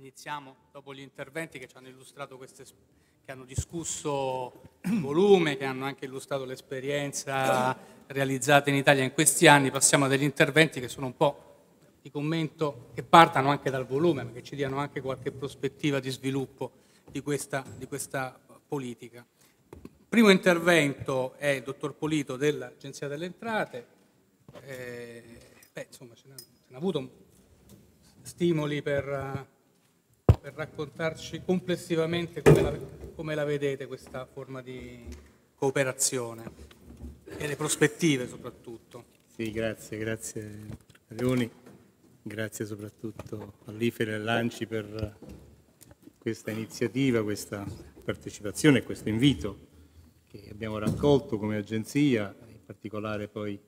iniziamo dopo gli interventi che ci hanno illustrato queste, che hanno discusso il volume, che hanno anche illustrato l'esperienza realizzata in Italia in questi anni, passiamo a degli interventi che sono un po' di commento, che partano anche dal volume, ma che ci diano anche qualche prospettiva di sviluppo di questa, di questa politica. Il primo intervento è il dottor Polito dell'Agenzia delle Entrate, eh, beh, insomma ce n'ha, ce n'è avuto stimoli per per raccontarci complessivamente come la, come la vedete questa forma di cooperazione e le prospettive soprattutto. Sì, grazie, grazie Leoni, grazie soprattutto all'IFER e all'ANCI per questa iniziativa, questa partecipazione e questo invito che abbiamo raccolto come agenzia, in particolare poi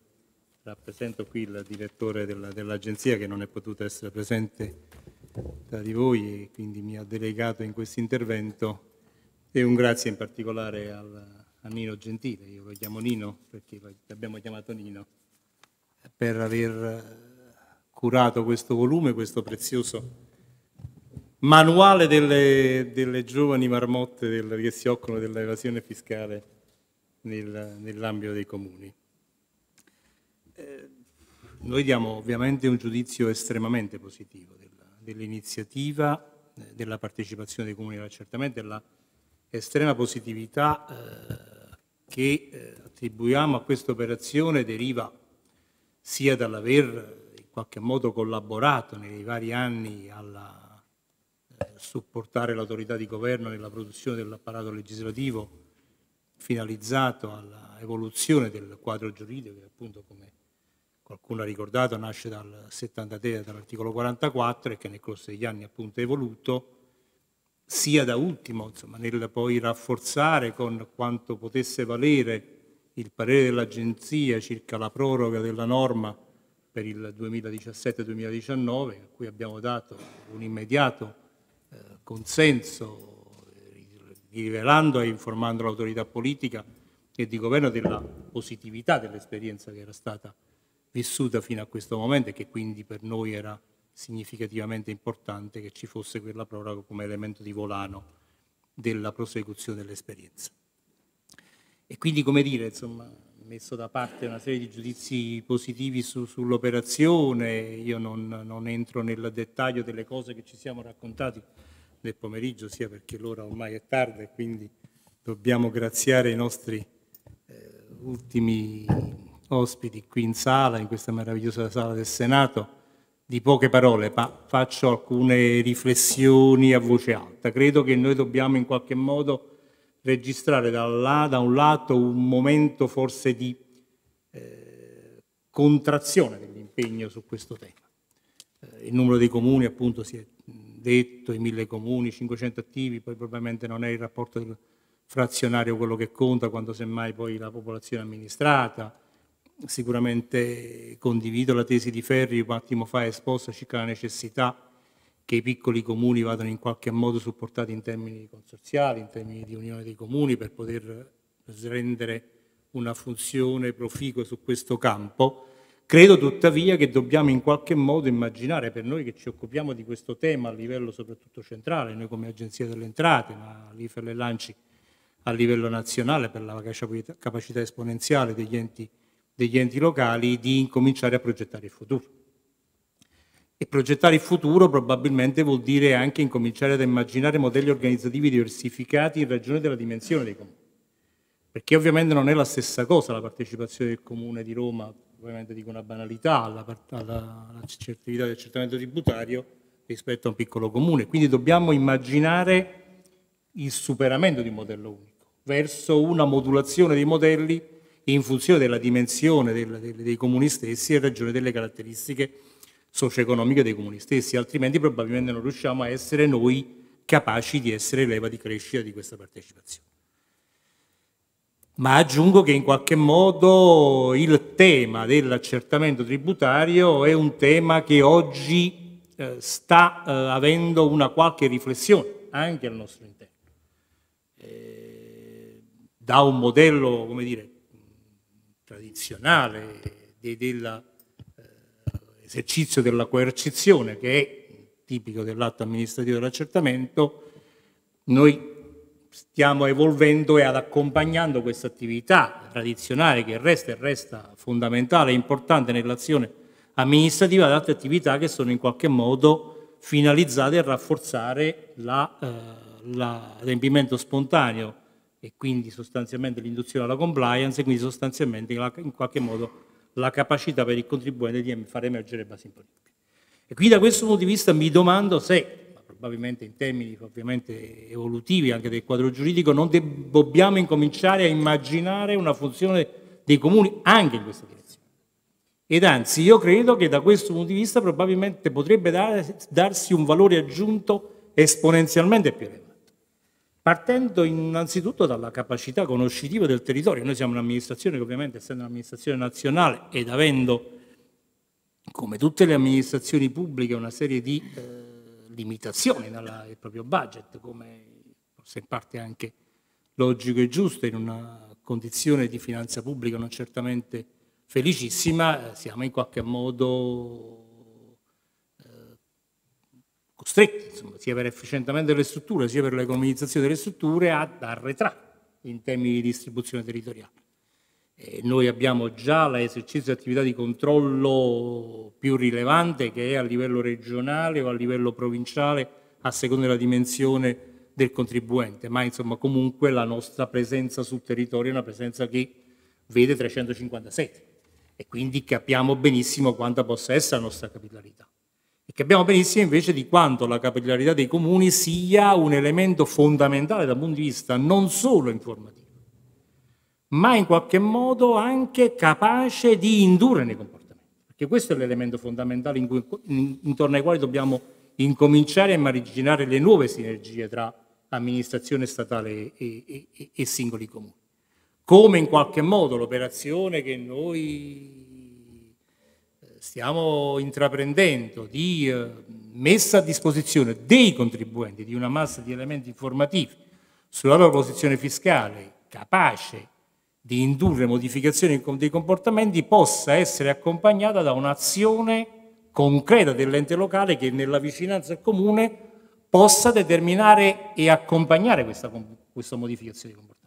rappresento qui il direttore dell'agenzia dell che non è potuto essere presente tra di voi e quindi mi ha delegato in questo intervento e un grazie in particolare al, a Nino Gentile, io lo chiamo Nino perché l'abbiamo chiamato Nino, per aver eh, curato questo volume, questo prezioso manuale delle, delle giovani marmotte del, che si occupano dell'evasione fiscale nel, nell'ambito dei comuni. Eh, noi diamo ovviamente un giudizio estremamente positivo dell'iniziativa, eh, della partecipazione dei comuni all'accertamento, della estrema positività eh, che eh, attribuiamo a questa operazione deriva sia dall'aver in qualche modo collaborato nei vari anni a supportare l'autorità di governo nella produzione dell'apparato legislativo finalizzato all'evoluzione del quadro giuridico che appunto come qualcuno ha ricordato, nasce dal 73, dall'articolo 44 e che nel corso degli anni appunto è evoluto, sia da ultimo insomma, nel poi rafforzare con quanto potesse valere il parere dell'Agenzia circa la proroga della norma per il 2017-2019, a cui abbiamo dato un immediato eh, consenso, rivelando e informando l'autorità politica e di governo della positività dell'esperienza che era stata fatta vissuta fino a questo momento e che quindi per noi era significativamente importante che ci fosse quella proroga come elemento di volano della prosecuzione dell'esperienza. E quindi, come dire, insomma, messo da parte una serie di giudizi positivi su, sull'operazione, io non, non, entro nel dettaglio delle cose che ci siamo raccontati nel pomeriggio, sia perché l'ora ormai è tarda e quindi dobbiamo graziare i nostri eh, ultimi ospiti qui in sala, in questa meravigliosa sala del Senato, di poche parole, ma faccio alcune riflessioni a voce alta. Credo che noi dobbiamo in qualche modo registrare da, là, da un lato un momento forse di eh, contrazione dell'impegno su questo tema. Eh, il numero dei comuni appunto si è detto, i mille comuni, 500 attivi, poi probabilmente non è il rapporto frazionario quello che conta, quando semmai poi la popolazione amministrata, sicuramente condivido la tesi di Ferri, un attimo fa esposta circa la necessità che i piccoli comuni vadano in qualche modo supportati in termini consorziali, in termini di unione dei comuni, per poter rendere una funzione proficua su questo campo. Credo tuttavia che dobbiamo in qualche modo immaginare, per noi che ci occupiamo di questo tema a livello soprattutto centrale, noi come Agenzia delle Entrate, ma l'IFEL e l'ANCI a livello nazionale per la capacità esponenziale degli enti degli enti locali di incominciare a progettare il futuro. E progettare il futuro probabilmente vuol dire anche incominciare ad immaginare modelli organizzativi diversificati in ragione della dimensione dei comuni. Perché ovviamente non è la stessa cosa la partecipazione del comune di Roma, ovviamente dico una banalità, alla, alla, alla certività del accertamento tributario rispetto a un piccolo comune. Quindi dobbiamo immaginare il superamento di un modello unico verso una modulazione dei modelli in funzione della dimensione del, del, dei comuni stessi e in ragione delle caratteristiche socio-economiche dei comuni stessi, altrimenti probabilmente non riusciamo a essere noi capaci di essere leva di crescita di questa partecipazione. Ma aggiungo che in qualche modo il tema dell'accertamento tributario è un tema che oggi eh, sta eh, avendo una qualche riflessione anche al nostro interno. Eh, da un modello, come dire, giurisdizionale, dell'esercizio eh, della coercizione che è tipico dell'atto amministrativo dell'accertamento, noi stiamo evolvendo e ad accompagnando questa attività tradizionale che resta e resta fondamentale e importante nell'azione amministrativa ad altre attività che sono in qualche modo finalizzate a rafforzare l'adempimento la, eh, la, spontaneo e quindi sostanzialmente l'induzione alla compliance e quindi sostanzialmente la, in qualche modo la capacità per il contribuente di far emergere basi imponibili. E quindi da questo punto di vista mi domando se, ma probabilmente in termini ovviamente evolutivi anche del quadro giuridico, non dobbiamo incominciare a immaginare una funzione dei comuni anche in questa direzione. Ed anzi, io credo che da questo punto di vista probabilmente potrebbe dare, darsi un valore aggiunto esponenzialmente più elevato partendo innanzitutto dalla capacità conoscitiva del territorio. Noi siamo un'amministrazione che ovviamente essendo un'amministrazione nazionale ed avendo come tutte le amministrazioni pubbliche una serie di eh, limitazioni nel proprio budget, come forse in parte anche logico e giusto in una condizione di finanza pubblica non certamente felicissima, eh, siamo in qualche modo costretti, insomma, sia per efficientamento delle strutture, sia per l'economizzazione delle strutture, ad arretrare in termini di distribuzione territoriale. E noi abbiamo già l'esercizio di attività di controllo più rilevante che è a livello regionale o a livello provinciale a seconda della dimensione del contribuente, ma insomma comunque la nostra presenza sul territorio è una presenza che vede 357 e quindi capiamo benissimo quanta possa essere la nostra capitalità e capiamo benissimo invece di quanto la capillarità dei comuni sia un elemento fondamentale dal punto di vista non solo informativo, ma in qualche modo anche capace di indurre nei comportamenti, perché questo è l'elemento fondamentale in cui, in, intorno ai quali dobbiamo incominciare a immaginare le nuove sinergie tra amministrazione statale e, e, e, e singoli comuni. Come in qualche modo l'operazione che noi stiamo intraprendendo di eh, messa a disposizione dei contribuenti di una massa di elementi informativi sulla loro posizione fiscale capace di indurre modificazioni dei comportamenti possa essere accompagnata da un'azione concreta dell'ente locale che nella vicinanza al comune possa determinare e accompagnare questa, questa modificazione di comportamenti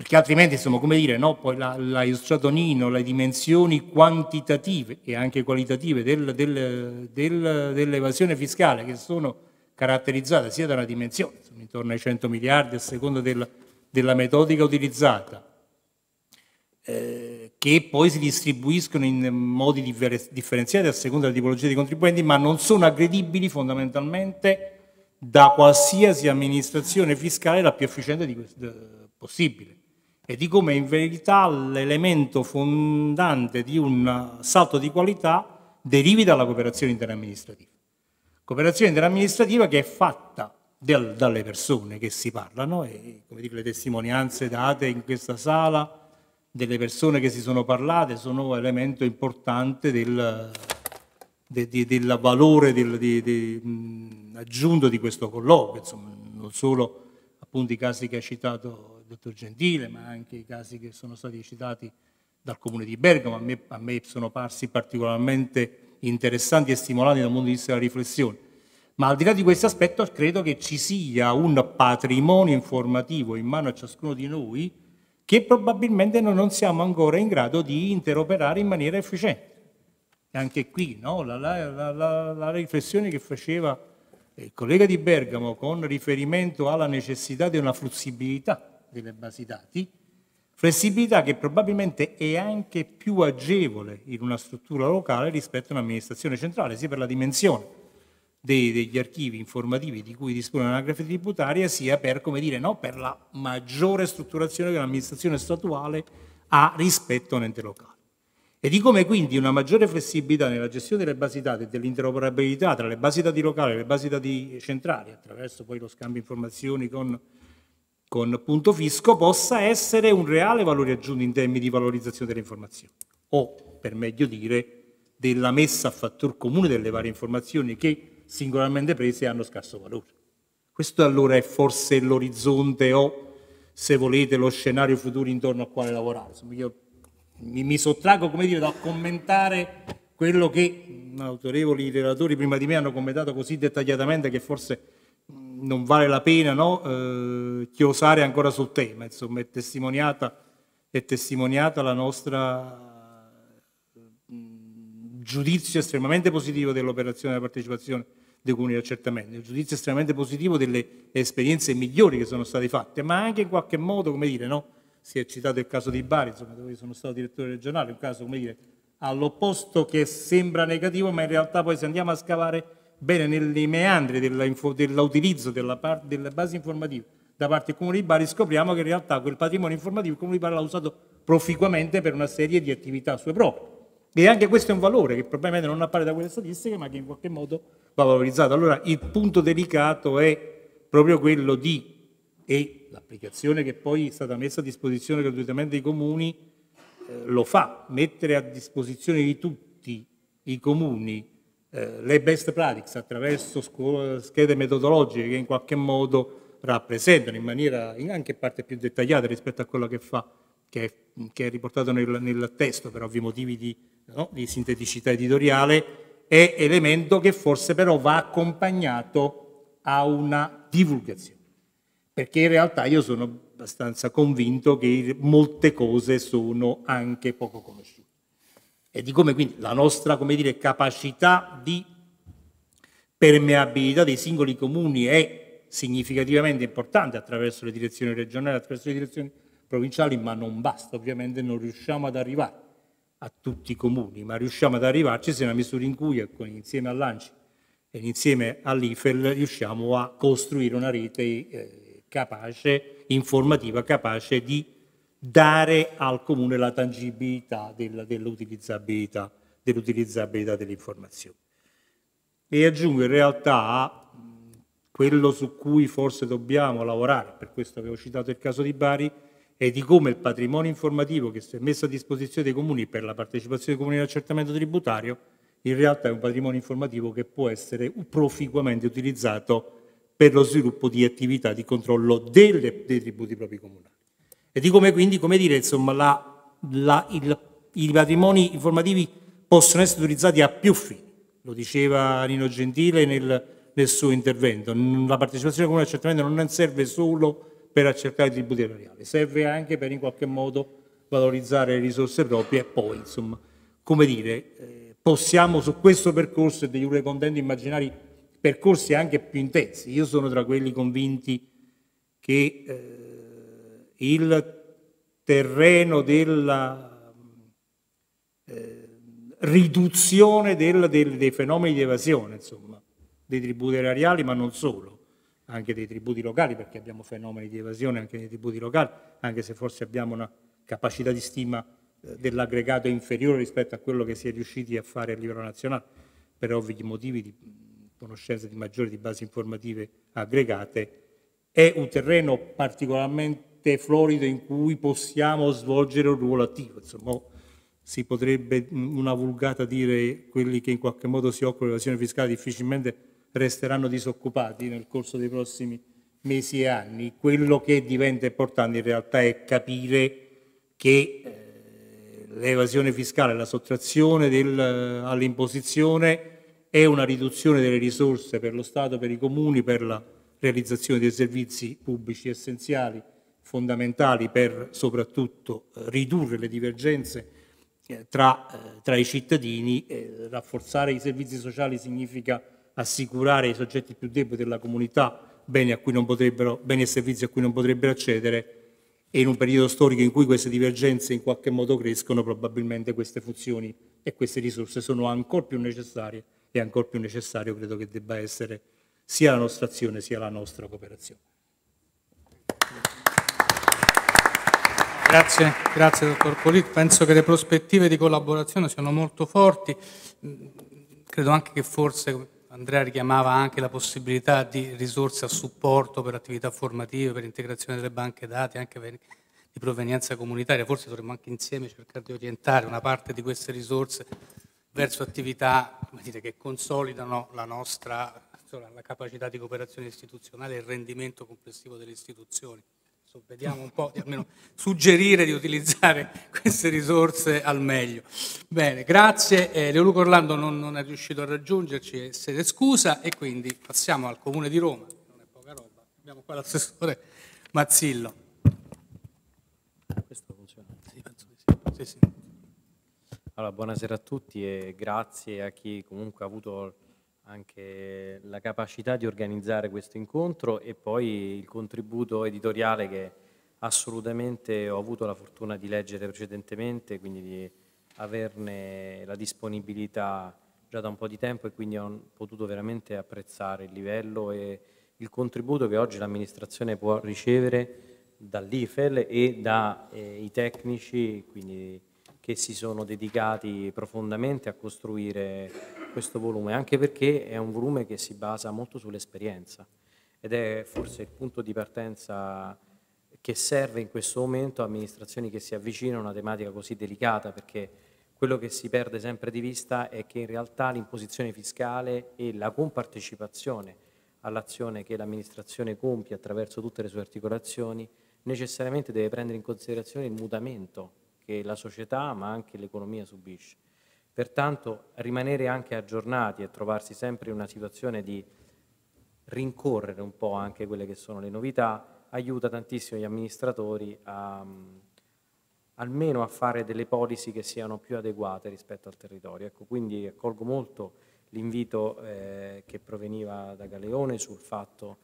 perché altrimenti, insomma, come dire, no? poi l'ha, illustrato Nino, le dimensioni quantitative e anche qualitative del, del, del, dell'evasione fiscale che sono caratterizzate sia da una dimensione, insomma, intorno ai 100 miliardi a seconda del, della metodica utilizzata, eh, che poi si distribuiscono in modi differenziati a seconda della tipologia di contribuenti, ma non sono aggredibili fondamentalmente da qualsiasi amministrazione fiscale la più efficiente possibile e di come in verità l'elemento fondante di un salto di qualità derivi dalla cooperazione interamministrativa. Cooperazione interamministrativa che è fatta del, dalle persone che si parlano e come dico, le testimonianze date in questa sala delle persone che si sono parlate sono elemento importante del, de, de, del valore del, de, aggiunto di questo colloquio, insomma, non solo appunto i casi che ha citato dottor Gentile, ma anche i casi che sono stati citati dal comune di Bergamo, a me, a me sono parsi particolarmente interessanti e stimolanti dal punto di vista della riflessione. Ma al di là di questo aspetto credo che ci sia un patrimonio informativo in mano a ciascuno di noi che probabilmente noi non siamo ancora in grado di interoperare in maniera efficiente. Anche qui no? la, la, la, la, riflessione che faceva il collega di Bergamo con riferimento alla necessità di una flussibilità delle basi dati, flessibilità che probabilmente è anche più agevole in una struttura locale rispetto a un'amministrazione centrale, sia per la dimensione dei, degli archivi informativi di cui dispone l'anagrafe tributaria, sia per, dire, no, per la maggiore strutturazione che l'amministrazione statuale ha rispetto a un ente locale. E di come quindi una maggiore flessibilità nella gestione delle basi dati e dell'interoperabilità tra le basi dati locali e le basi dati centrali, attraverso poi lo scambio informazioni con con punto fisco possa essere un reale valore aggiunto in termini di valorizzazione delle informazioni o, per meglio dire, della messa a fattor comune delle varie informazioni che singolarmente prese hanno scarso valore. Questo allora è forse l'orizzonte o, se volete, lo scenario futuro intorno al quale lavorare. Insomma, io mi, mi sottrago, come dire, dal commentare quello che autorevoli relatori prima di me hanno commentato così dettagliatamente che forse non vale la pena no? eh, chiosare ancora sul tema, insomma è testimoniata, è testimoniata la nostra mm, giudizio estremamente positivo dell'operazione della partecipazione dei comuni di accertamento, il giudizio estremamente positivo delle esperienze migliori che sono state fatte, ma anche in qualche modo, come dire, no? si è citato il caso di Bari, insomma, dove sono stato direttore regionale, un caso, come dire, all'opposto che sembra negativo, ma in realtà poi se andiamo a scavare Bene, nei meandri dell'utilizzo della della delle basi informative da parte del Comune di Bari scopriamo che in realtà quel patrimonio informativo il Comune di Bari l'ha usato proficuamente per una serie di attività sue proprie. E anche questo è un valore che probabilmente non appare da quelle statistiche, ma che in qualche modo va valorizzato. Allora il punto delicato è proprio quello di, e l'applicazione che poi è stata messa a disposizione gratuitamente dei comuni eh, lo fa, mettere a disposizione di tutti i comuni eh, le best practices attraverso schede metodologiche che in qualche modo rappresentano in maniera in anche parte più dettagliata rispetto a quello che fa, che è, che è riportato nel, nel, testo per ovvi motivi di, no? di sinteticità editoriale, è elemento che forse però va accompagnato a una divulgazione. Perché in realtà io sono abbastanza convinto che molte cose sono anche poco conosciute e di come quindi la nostra come dire, capacità di permeabilità dei singoli comuni è significativamente importante attraverso le direzioni regionali, attraverso le direzioni provinciali, ma non basta, ovviamente non riusciamo ad arrivare a tutti i comuni, ma riusciamo ad arrivarci se nella misura in cui ecco, insieme a Lanci e insieme all'IFEL riusciamo a costruire una rete eh, capace, informativa, capace di dare al comune la tangibilità dell'utilizzabilità dell dell'informazione. E aggiungo in realtà quello su cui forse dobbiamo lavorare, per questo avevo citato il caso di Bari, è di come il patrimonio informativo che si è messo a disposizione dei comuni per la partecipazione dei comuni all'accertamento tributario in realtà è un patrimonio informativo che può essere proficuamente utilizzato per lo sviluppo di attività di controllo delle, dei tributi propri comunali e di come quindi, come dire, insomma, la, la, il, i patrimoni informativi possono essere utilizzati a più fini. Lo diceva Nino Gentile nel, nel suo intervento, la partecipazione comune certamente non serve solo per accertare i tributi erariali, serve anche per in qualche modo valorizzare le risorse proprie e poi, insomma, come dire, eh, possiamo su questo percorso e degli ure contenti immaginari percorsi anche più intensi. Io sono tra quelli convinti che... Eh, il terreno della eh, riduzione del, del, dei fenomeni di evasione, insomma, dei tributi erariali, ma non solo, anche dei tributi locali, perché abbiamo fenomeni di evasione anche nei tributi locali, anche se forse abbiamo una capacità di stima eh, dell'aggregato inferiore rispetto a quello che si è riusciti a fare a livello nazionale, per ovvi motivi di conoscenza di maggiore di basi informative aggregate, è un terreno particolarmente assolutamente florido in cui possiamo svolgere un ruolo attivo. Insomma, si potrebbe mm, una vulgata dire quelli che in qualche modo si occupano dell'evasione fiscale difficilmente resteranno disoccupati nel corso dei prossimi mesi e anni. Quello che diventa importante in realtà è capire che eh, l'evasione fiscale, la sottrazione del, eh, all'imposizione è una riduzione delle risorse per lo Stato, per i comuni, per la realizzazione dei servizi pubblici essenziali fondamentali per soprattutto eh, ridurre le divergenze eh, tra, eh, tra i cittadini, rafforzare i servizi sociali significa assicurare ai soggetti più deboli della comunità beni, beni e servizi a cui non potrebbero accedere e in un periodo storico in cui queste divergenze in qualche modo crescono, probabilmente queste funzioni e queste risorse sono ancora più necessarie e ancora più necessario credo che debba essere sia la nostra azione sia la nostra cooperazione. Grazie, grazie dottor Polic. Penso che le prospettive di collaborazione siano molto forti. Credo anche che forse Andrea richiamava anche la possibilità di risorse a supporto per attività formative, per integrazione delle banche dati, anche per, di provenienza comunitaria. Forse dovremmo anche insieme cercare di orientare una parte di queste risorse verso attività dire, che consolidano la nostra la capacità di cooperazione istituzionale e il rendimento complessivo delle istituzioni adesso vediamo un po' di almeno suggerire di utilizzare queste risorse al meglio. Bene, grazie. Eh, Leoluco Orlando non, non, è riuscito a raggiungerci e eh, se ne scusa e quindi passiamo al Comune di Roma. Non è poca roba, abbiamo qua l'assessore Mazzillo. Questo funziona? Sì, penso di sì. sì, sì. Allora, buonasera a tutti e grazie a chi comunque ha avuto anche la capacità di organizzare questo incontro e poi il contributo editoriale che assolutamente ho avuto la fortuna di leggere precedentemente, quindi di averne la disponibilità già da un po' di tempo e quindi ho potuto veramente apprezzare il livello e il contributo che oggi l'amministrazione può ricevere dall'IFEL e dai eh, tecnici, quindi che si sono dedicati profondamente a costruire questo volume, anche perché è un volume che si basa molto sull'esperienza ed è forse il punto di partenza che serve in questo momento a amministrazioni che si avvicinano a una tematica così delicata, perché quello che si perde sempre di vista è che in realtà l'imposizione fiscale e la compartecipazione all'azione che l'amministrazione compie attraverso tutte le sue articolazioni necessariamente deve prendere in considerazione il mutamento che la società ma anche l'economia subisce. Pertanto rimanere anche aggiornati e trovarsi sempre in una situazione di rincorrere un po' anche quelle che sono le novità aiuta tantissimo gli amministratori a, almeno a fare delle policy che siano più adeguate rispetto al territorio. Ecco, quindi accolgo molto l'invito eh, che proveniva da Galeone sul fatto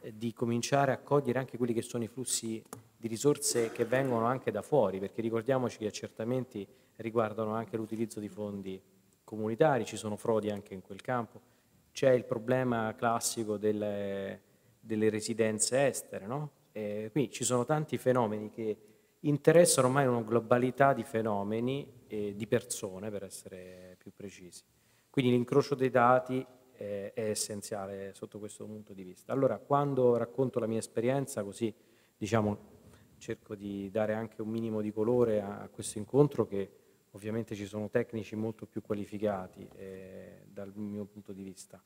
eh, di cominciare a cogliere anche quelli che sono i flussi di risorse che vengono anche da fuori, perché ricordiamoci che accertamenti riguardano anche l'utilizzo di fondi comunitari, ci sono frodi anche in quel campo, c'è il problema classico delle, delle residenze estere, no? qui ci sono tanti fenomeni che interessano ormai una globalità di fenomeni e di persone, per essere più precisi. Quindi l'incrocio dei dati è, eh, è essenziale sotto questo punto di vista. Allora, quando racconto la mia esperienza, così diciamo cerco di dare anche un minimo di colore a, a questo incontro che ovviamente ci sono tecnici molto più qualificati eh, dal mio punto di vista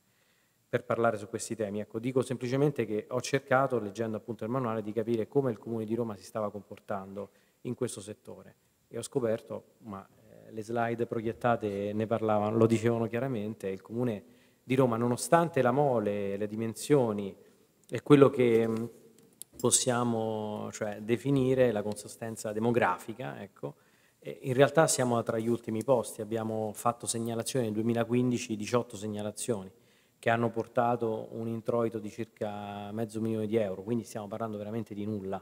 per parlare su questi temi. Ecco, dico semplicemente che ho cercato, leggendo appunto il manuale, di capire come il Comune di Roma si stava comportando in questo settore e ho scoperto, ma eh, le slide proiettate ne parlavano, lo dicevano chiaramente, il Comune di Roma, nonostante la mole, le dimensioni e quello che possiamo cioè, definire la consistenza demografica, ecco. in realtà siamo tra gli ultimi posti, abbiamo fatto segnalazioni nel 2015, 18 segnalazioni che hanno portato un introito di circa mezzo milione di euro, quindi stiamo parlando veramente di nulla.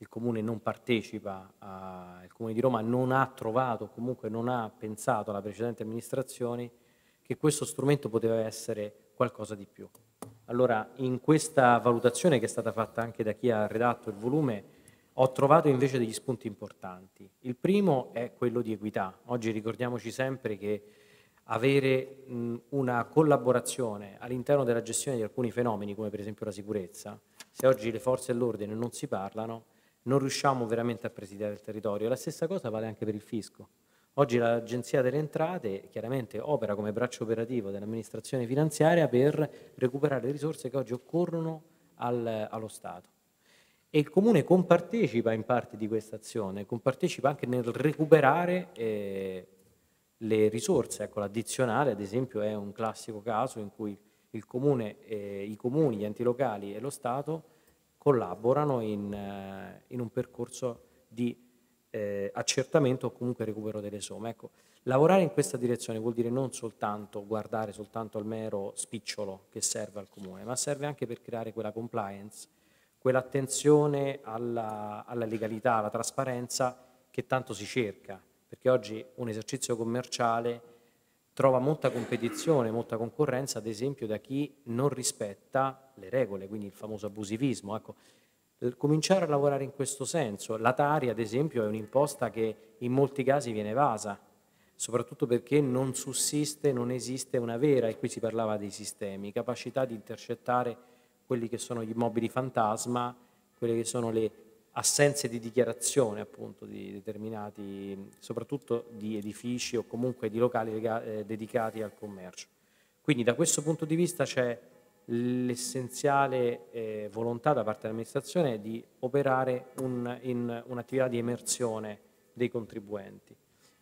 Il comune non partecipa, a, il comune di Roma non ha trovato, comunque non ha pensato alla precedente amministrazione che questo strumento poteva essere qualcosa di più. Allora, in questa valutazione che è stata fatta anche da chi ha redatto il volume, ho trovato invece degli spunti importanti. Il primo è quello di equità. Oggi ricordiamoci sempre che avere mh, una collaborazione all'interno della gestione di alcuni fenomeni, come per esempio la sicurezza, se oggi le forze dell'ordine non si parlano, non riusciamo veramente a presidiare il territorio. La stessa cosa vale anche per il fisco. Oggi l'Agenzia delle Entrate chiaramente opera come braccio operativo dell'amministrazione finanziaria per recuperare le risorse che oggi occorrono al, allo Stato. E il Comune compartecipa in parte di questa azione, compartecipa anche nel recuperare eh, le risorse. Ecco, l'addizionale ad esempio è un classico caso in cui comune, eh, i comuni, gli enti locali e lo Stato collaborano in, eh, in un percorso di eh, accertamento o comunque recupero delle somme. Ecco, lavorare in questa direzione vuol dire non soltanto guardare soltanto al mero spicciolo che serve al comune, ma serve anche per creare quella compliance, quell'attenzione alla, alla legalità, alla trasparenza che tanto si cerca, perché oggi un esercizio commerciale trova molta competizione, molta concorrenza, ad esempio da chi non rispetta le regole, quindi il famoso abusivismo. Ecco, eh, cominciare a lavorare in questo senso. La Tari, ad esempio, è un'imposta che in molti casi viene evasa, soprattutto perché non sussiste, non esiste una vera, e qui si parlava dei sistemi, capacità di intercettare quelli che sono gli immobili fantasma, quelle che sono le assenze di dichiarazione appunto di determinati, soprattutto di edifici o comunque di locali eh, dedicati al commercio. Quindi da questo punto di vista c'è l'essenziale eh, volontà da parte dell'amministrazione è di operare un, in un'attività di emersione dei contribuenti.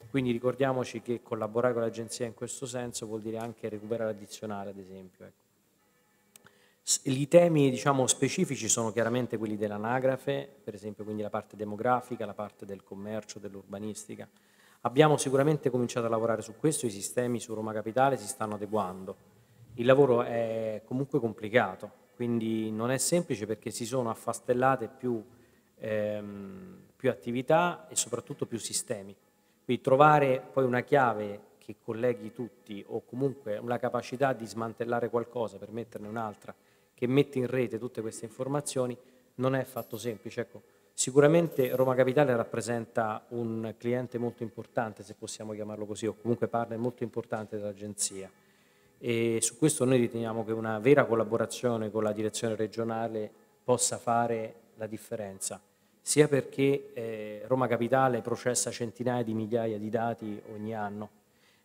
Quindi ricordiamoci che collaborare con l'agenzia in questo senso vuol dire anche recuperare addizionale, ad esempio. Ecco. I temi diciamo, specifici sono chiaramente quelli dell'anagrafe, per esempio quindi la parte demografica, la parte del commercio, dell'urbanistica. Abbiamo sicuramente cominciato a lavorare su questo, i sistemi su Roma Capitale si stanno adeguando il lavoro è comunque complicato, quindi non è semplice perché si sono affastellate più, ehm, più attività e soprattutto più sistemi. Quindi trovare poi una chiave che colleghi tutti o comunque una capacità di smantellare qualcosa per metterne un'altra che mette in rete tutte queste informazioni non è affatto semplice. Ecco, sicuramente Roma Capitale rappresenta un cliente molto importante, se possiamo chiamarlo così, o comunque partner molto importante dell'agenzia e su questo noi riteniamo che una vera collaborazione con la direzione regionale possa fare la differenza, sia perché eh, Roma Capitale processa centinaia di migliaia di dati ogni anno,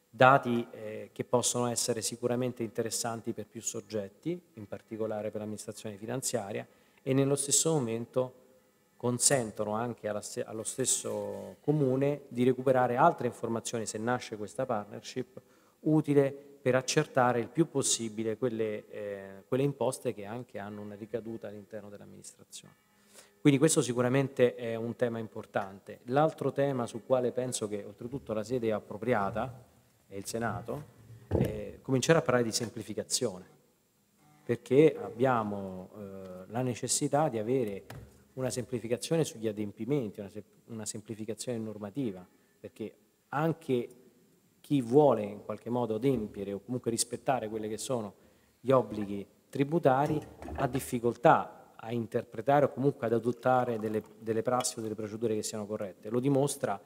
dati eh, che possono essere sicuramente interessanti per più soggetti, in particolare per l'amministrazione finanziaria, e nello stesso momento consentono anche alla, allo stesso comune di recuperare altre informazioni se nasce questa partnership utile per accertare il più possibile quelle, eh, quelle imposte che anche hanno una ricaduta all'interno dell'amministrazione. Quindi questo sicuramente è un tema importante. L'altro tema sul quale penso che oltretutto la sede appropriata è il Senato, è cominciare a parlare di semplificazione, perché abbiamo eh, la necessità di avere una semplificazione sugli adempimenti, una, una semplificazione normativa, perché anche chi vuole in qualche modo adempiere o comunque rispettare quelli che sono gli obblighi tributari ha difficoltà a interpretare o comunque ad adottare delle, delle prassi o delle procedure che siano corrette. Lo dimostra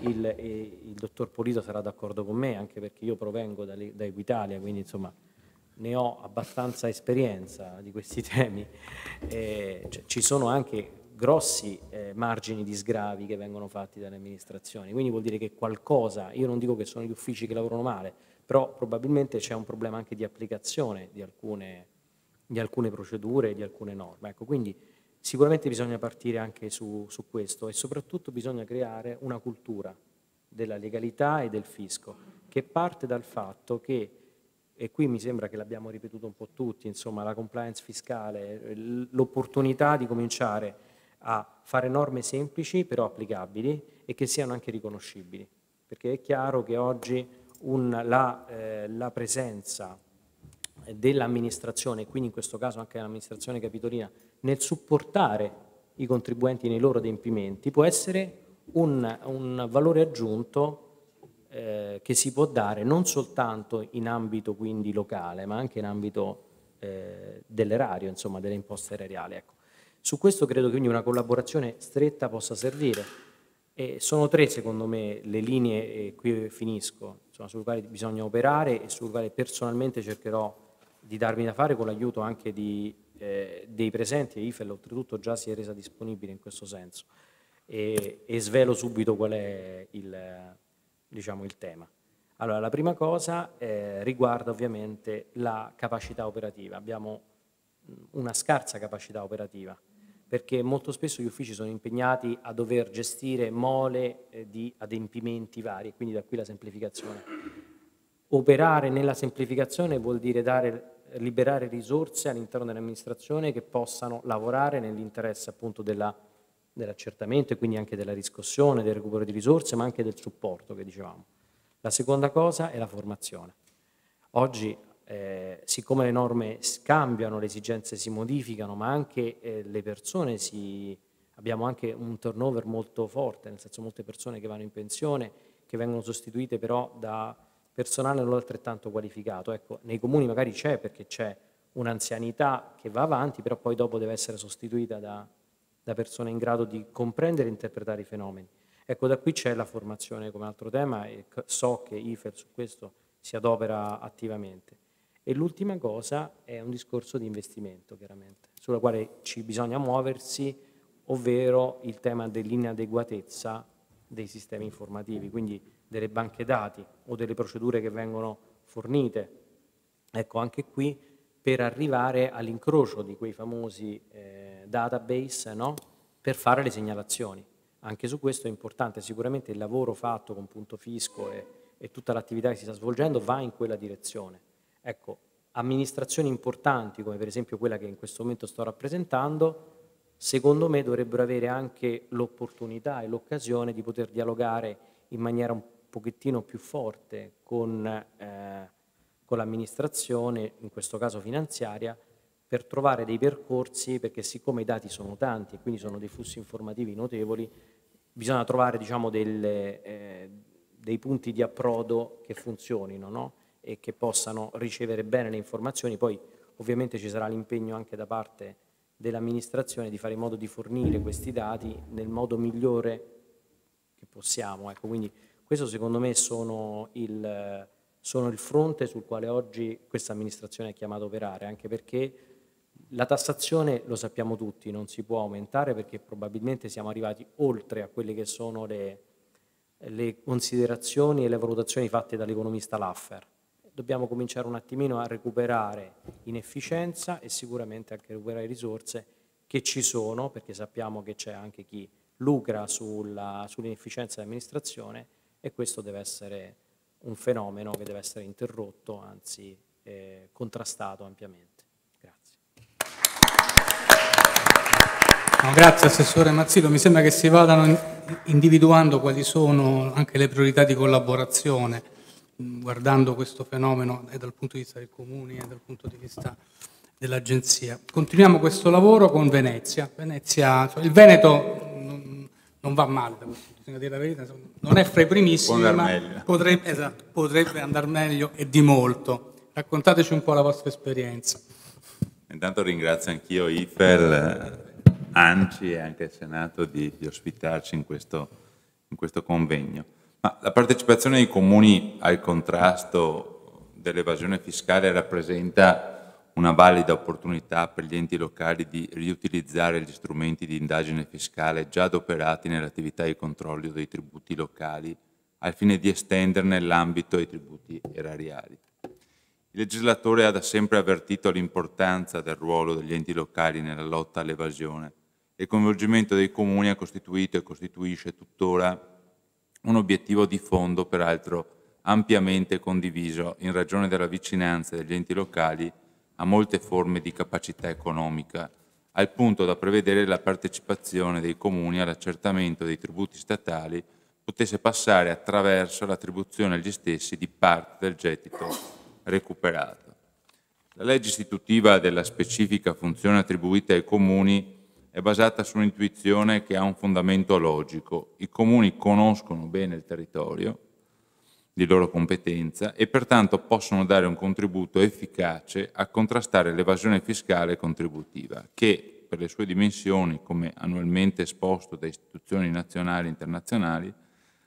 il, il dottor Polito sarà d'accordo con me, anche perché io provengo da, da Equitalia, quindi insomma ne ho abbastanza esperienza di questi temi. Eh, cioè, ci sono anche grossi eh, margini di sgravi che vengono fatti dalle amministrazioni, quindi vuol dire che qualcosa, io non dico che sono gli uffici che lavorano male, però probabilmente c'è un problema anche di applicazione di alcune, di alcune procedure, di alcune norme. Ecco, quindi sicuramente bisogna partire anche su, su questo e soprattutto bisogna creare una cultura della legalità e del fisco che parte dal fatto che e qui mi sembra che l'abbiamo ripetuto un po' tutti, insomma, la compliance fiscale, l'opportunità di cominciare a fare norme semplici però applicabili e che siano anche riconoscibili, perché è chiaro che oggi un, la, eh, la presenza dell'amministrazione, quindi in questo caso anche dell'amministrazione capitolina, nel supportare i contribuenti nei loro adempimenti può essere un, un valore aggiunto eh, che si può dare non soltanto in ambito quindi locale ma anche in ambito eh, dell'erario, insomma delle imposte erariali. Ecco. Su questo credo che quindi una collaborazione stretta possa servire. E sono tre, secondo me, le linee, e qui finisco, insomma, sulle quali bisogna operare e sulle quali personalmente cercherò di darmi da fare con l'aiuto anche di, eh, dei presenti e IFEL oltretutto già si è resa disponibile in questo senso e, e svelo subito qual è il, diciamo, il, tema. Allora, la prima cosa eh, riguarda ovviamente la capacità operativa. Abbiamo una scarsa capacità operativa perché molto spesso gli uffici sono impegnati a dover gestire mole eh, di adempimenti vari, quindi da qui la semplificazione. Operare nella semplificazione vuol dire dare, liberare risorse all'interno dell'amministrazione che possano lavorare nell'interesse appunto della, dell'accertamento e quindi anche della riscossione, del recupero di risorse, ma anche del supporto che dicevamo. La seconda cosa è la formazione. Oggi eh, siccome le norme cambiano, le esigenze si modificano, ma anche eh, le persone si... abbiamo anche un turnover molto forte, nel senso molte persone che vanno in pensione, che vengono sostituite però da personale non altrettanto qualificato. Ecco, nei comuni magari c'è perché c'è un'anzianità che va avanti, però poi dopo deve essere sostituita da, da persone in grado di comprendere e interpretare i fenomeni. Ecco, da qui c'è la formazione come altro tema e so che IFEL su questo si adopera attivamente. E l'ultima cosa è un discorso di investimento, chiaramente, sulla quale ci bisogna muoversi, ovvero il tema dell'inadeguatezza dei sistemi informativi, quindi delle banche dati o delle procedure che vengono fornite. Ecco, anche qui per arrivare all'incrocio di quei famosi eh, database no? per fare le segnalazioni. Anche su questo è importante, sicuramente il lavoro fatto con Punto Fisco e, e tutta l'attività che si sta svolgendo va in quella direzione Ecco, amministrazioni importanti come per esempio quella che in questo momento sto rappresentando, secondo me dovrebbero avere anche l'opportunità e l'occasione di poter dialogare in maniera un pochettino più forte con, eh, con l'amministrazione, in questo caso finanziaria, per trovare dei percorsi, perché siccome i dati sono tanti e quindi sono dei flussi informativi notevoli, bisogna trovare diciamo, delle, eh, dei punti di approdo che funzionino. No? e che possano ricevere bene le informazioni. Poi ovviamente ci sarà l'impegno anche da parte dell'amministrazione di fare in modo di fornire questi dati nel modo migliore che possiamo. Ecco, quindi questo secondo me sono il, sono il fronte sul quale oggi questa amministrazione è chiamata a operare, anche perché la tassazione, lo sappiamo tutti, non si può aumentare perché probabilmente siamo arrivati oltre a quelle che sono le, le considerazioni e le valutazioni fatte dall'economista Laffer dobbiamo cominciare un attimino a recuperare inefficienza e sicuramente anche recuperare risorse che ci sono, perché sappiamo che c'è anche chi lucra sull'inefficienza dell'amministrazione e questo deve essere un fenomeno che deve essere interrotto, anzi eh, contrastato ampiamente. Grazie. No, grazie Assessore Mazzito, mi sembra che si vadano individuando quali sono anche le priorità di collaborazione guardando questo fenomeno dal punto di vista del comune e dal punto di vista dell'agenzia. Continuiamo questo lavoro con Venezia. Venezia cioè il Veneto non, non, va male, bisogna dire la verità, non è fra i primissimi, ma potrebbe, esatto, potrebbe andare meglio e di molto. Raccontateci un po' la vostra esperienza. Intanto ringrazio anch'io IFEL, ANCI e anche il Senato di, di ospitarci in questo, in questo convegno. Ma la partecipazione dei comuni al contrasto dell'evasione fiscale rappresenta una valida opportunità per gli enti locali di riutilizzare gli strumenti di indagine fiscale già adoperati nell'attività di controllo dei tributi locali al fine di estenderne l'ambito ai tributi erariali. Il legislatore ha da sempre avvertito l'importanza del ruolo degli enti locali nella lotta all'evasione e il coinvolgimento dei comuni ha costituito e costituisce tuttora un obiettivo di fondo, peraltro ampiamente condiviso in ragione della vicinanza degli enti locali a molte forme di capacità economica, al punto da prevedere la partecipazione dei comuni all'accertamento dei tributi statali potesse passare attraverso l'attribuzione agli stessi di parte del gettito recuperato. La legge istitutiva della specifica funzione attribuita ai comuni è basata su un'intuizione che ha un fondamento logico. I comuni conoscono bene il territorio di loro competenza e pertanto possono dare un contributo efficace a contrastare l'evasione fiscale contributiva che per le sue dimensioni, come annualmente esposto da istituzioni nazionali e internazionali,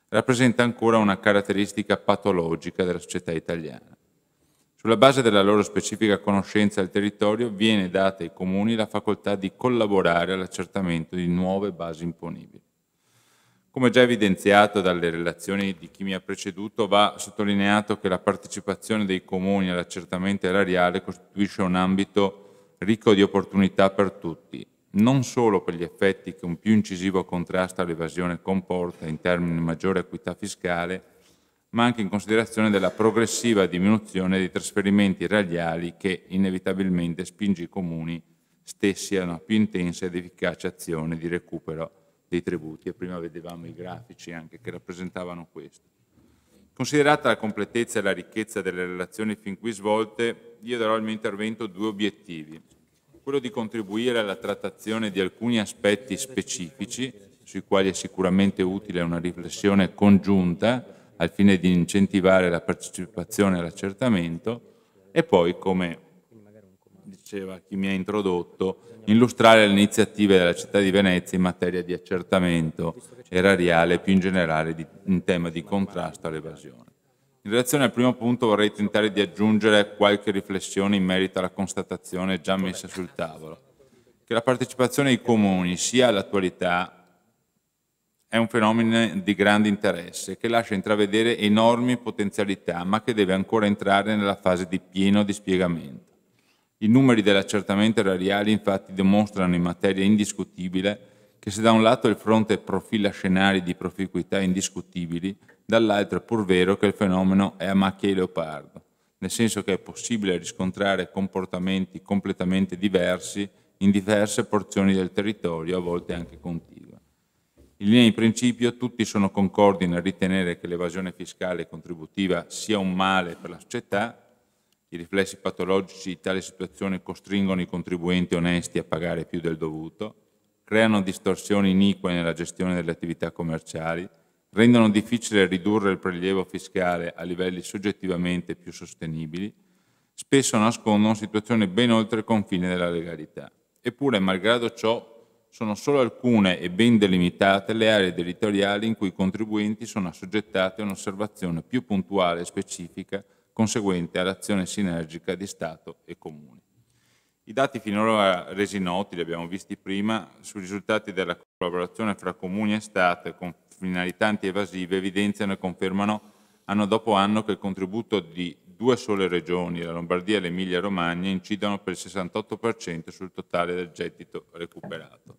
rappresenta ancora una caratteristica patologica della società italiana sulla base della loro specifica conoscenza del territorio viene data ai comuni la facoltà di collaborare all'accertamento di nuove basi imponibili. Come già evidenziato dalle relazioni di chi mi ha preceduto, va sottolineato che la partecipazione dei comuni all'accertamento erariale costituisce un ambito ricco di opportunità per tutti, non solo per gli effetti che un più incisivo contrasto all'evasione comporta in termini di maggiore equità fiscale, ma anche in considerazione della progressiva diminuzione dei trasferimenti radiali che inevitabilmente spinge i comuni stessi a una più intensa ed efficace azione di recupero dei tributi. E prima vedevamo i grafici anche che rappresentavano questo. Considerata la completezza e la ricchezza delle relazioni fin qui svolte, io darò al mio intervento due obiettivi. Quello di contribuire alla trattazione di alcuni aspetti specifici, sui quali è sicuramente utile una riflessione congiunta, al fine di incentivare la partecipazione all'accertamento e poi, come diceva chi mi ha introdotto, illustrare le iniziative della città di Venezia in materia di accertamento erariale e più in generale di, in tema di contrasto all'evasione. In relazione al primo punto vorrei tentare di aggiungere qualche riflessione in merito alla constatazione già messa sul tavolo, che la partecipazione ai comuni sia all'attualità è un fenomeno di grande interesse che lascia intravedere enormi potenzialità, ma che deve ancora entrare nella fase di pieno dispiegamento. I numeri dell'accertamento erariale infatti dimostrano in materia indiscutibile che se da un lato il fronte profila scenari di proficuità indiscutibili, dall'altro è pur vero che il fenomeno è a macchia e leopardo, nel senso che è possibile riscontrare comportamenti completamente diversi in diverse porzioni del territorio, a volte anche continui. In linea di principio tutti sono concordi nel ritenere che l'evasione fiscale e contributiva sia un male per la società, i riflessi patologici di tale situazione costringono i contribuenti onesti a pagare più del dovuto, creano distorsioni inique nella gestione delle attività commerciali, rendono difficile ridurre il prelievo fiscale a livelli soggettivamente più sostenibili, spesso nascondono situazioni ben oltre il confine della legalità. Eppure, malgrado ciò, sono solo alcune e ben delimitate le aree territoriali in cui i contribuenti sono assoggettati a un'osservazione più puntuale e specifica conseguente all'azione sinergica di Stato e Comune. I dati finora resi noti, li abbiamo visti prima, sui risultati della collaborazione fra Comuni e Stato con finalità antievasive evidenziano e confermano anno dopo anno che il contributo di due sole regioni, la Lombardia e l'Emilia Romagna, incidono per il 68% sul totale del gettito recuperato.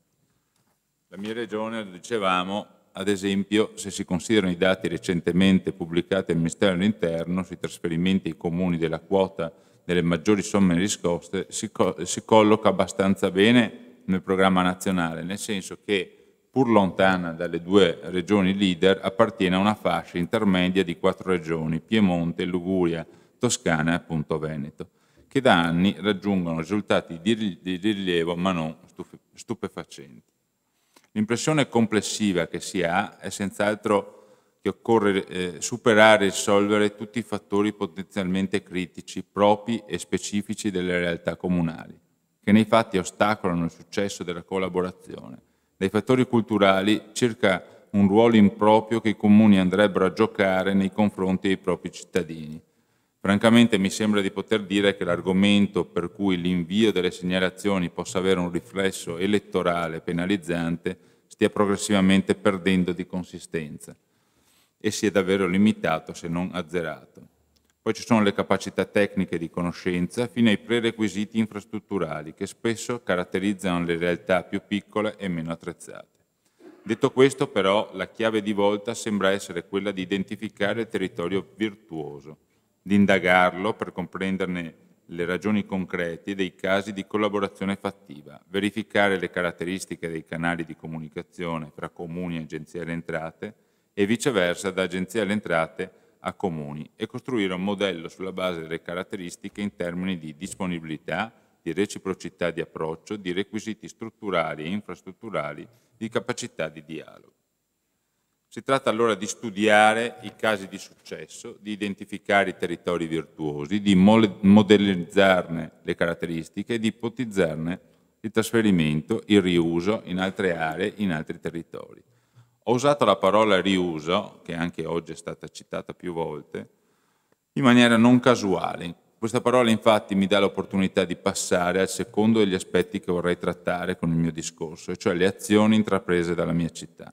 La mia regione, lo dicevamo, ad esempio, se si considerano i dati recentemente pubblicati al Ministero dell'Interno sui trasferimenti ai comuni della quota delle maggiori somme riscoste, si, co si colloca abbastanza bene nel programma nazionale, nel senso che pur lontana dalle due regioni leader, appartiene a una fascia intermedia di quattro regioni, Piemonte, Luguria, Toscana e appunto Veneto, che da anni raggiungono risultati di rilievo ma non stupefacenti. L'impressione complessiva che si ha è senz'altro che occorre eh, superare e risolvere tutti i fattori potenzialmente critici, propri e specifici delle realtà comunali, che nei fatti ostacolano il successo della collaborazione, dai fattori culturali circa un ruolo improprio che i comuni andrebbero a giocare nei confronti dei propri cittadini, Francamente mi sembra di poter dire che l'argomento per cui l'invio delle segnalazioni possa avere un riflesso elettorale penalizzante stia progressivamente perdendo di consistenza e sia davvero limitato se non azzerato. Poi ci sono le capacità tecniche di conoscenza fino ai prerequisiti infrastrutturali che spesso caratterizzano le realtà più piccole e meno attrezzate. Detto questo però la chiave di volta sembra essere quella di identificare il territorio virtuoso di indagarlo per comprenderne le ragioni concrete dei casi di collaborazione fattiva, verificare le caratteristiche dei canali di comunicazione fra comuni e agenzie alle entrate e viceversa da agenzie alle entrate a comuni e costruire un modello sulla base delle caratteristiche in termini di disponibilità, di reciprocità di approccio, di requisiti strutturali e infrastrutturali, di capacità di dialogo. Si tratta allora di studiare i casi di successo, di identificare i territori virtuosi, di modellizzarne le caratteristiche e di ipotizzarne il trasferimento, il riuso in altre aree, in altri territori. Ho usato la parola riuso, che anche oggi è stata citata più volte, in maniera non casuale. Questa parola infatti mi dà l'opportunità di passare al secondo degli aspetti che vorrei trattare con il mio discorso, e cioè le azioni intraprese dalla mia città.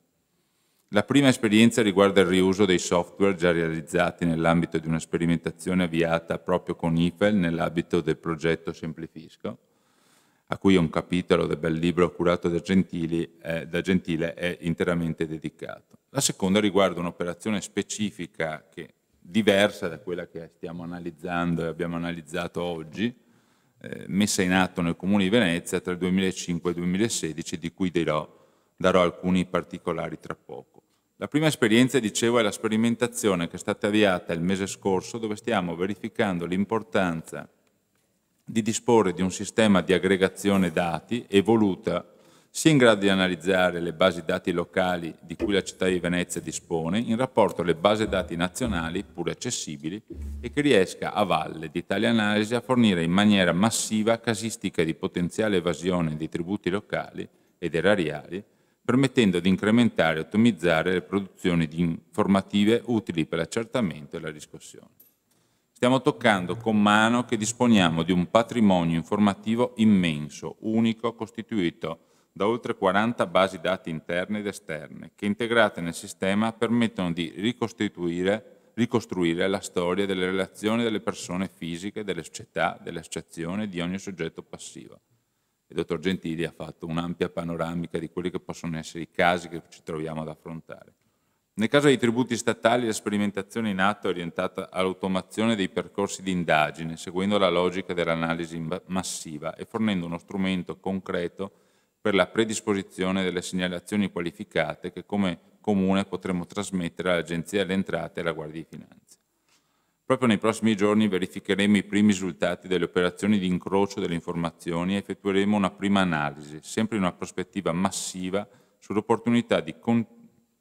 La prima esperienza riguarda il riuso dei software già realizzati nell'ambito di una sperimentazione avviata proprio con IFEL nell'ambito del progetto Semplifisco, a cui un capitolo del bel libro curato da, Gentili, eh, da Gentile è interamente dedicato. La seconda riguarda un'operazione specifica che diversa da quella che stiamo analizzando e abbiamo analizzato oggi, eh, messa in atto nel Comune di Venezia tra il 2005 e il 2016, di cui dirò, darò alcuni particolari tra poco. La prima esperienza, dicevo, è la sperimentazione che è stata avviata il mese scorso dove stiamo verificando l'importanza di disporre di un sistema di aggregazione dati evoluta sia in grado di analizzare le basi dati locali di cui la città di Venezia dispone in rapporto alle basi dati nazionali pur accessibili e che riesca a valle di tale analisi a fornire in maniera massiva casistiche di potenziale evasione di tributi locali ed erariali permettendo di incrementare e ottimizzare le produzioni di informative utili per l'accertamento e la riscossione. Stiamo toccando con mano che disponiamo di un patrimonio informativo immenso, unico, costituito da oltre 40 basi dati interne ed esterne, che integrate nel sistema permettono di ricostruire la storia delle relazioni delle persone fisiche, delle società, delle associazioni di ogni soggetto passivo il dottor Gentili ha fatto un'ampia panoramica di quelli che possono essere i casi che ci troviamo ad affrontare. Nel caso dei tributi statali la sperimentazione in atto è orientata all'automazione dei percorsi di indagine, seguendo la logica dell'analisi massiva e fornendo uno strumento concreto per la predisposizione delle segnalazioni qualificate che come comune potremo trasmettere all'Agenzia delle Entrate e alla Guardia di Finanza. Proprio nei prossimi giorni verificheremo i primi risultati delle operazioni di incrocio delle informazioni e effettueremo una prima analisi, sempre in una prospettiva massiva, sull'opportunità di, con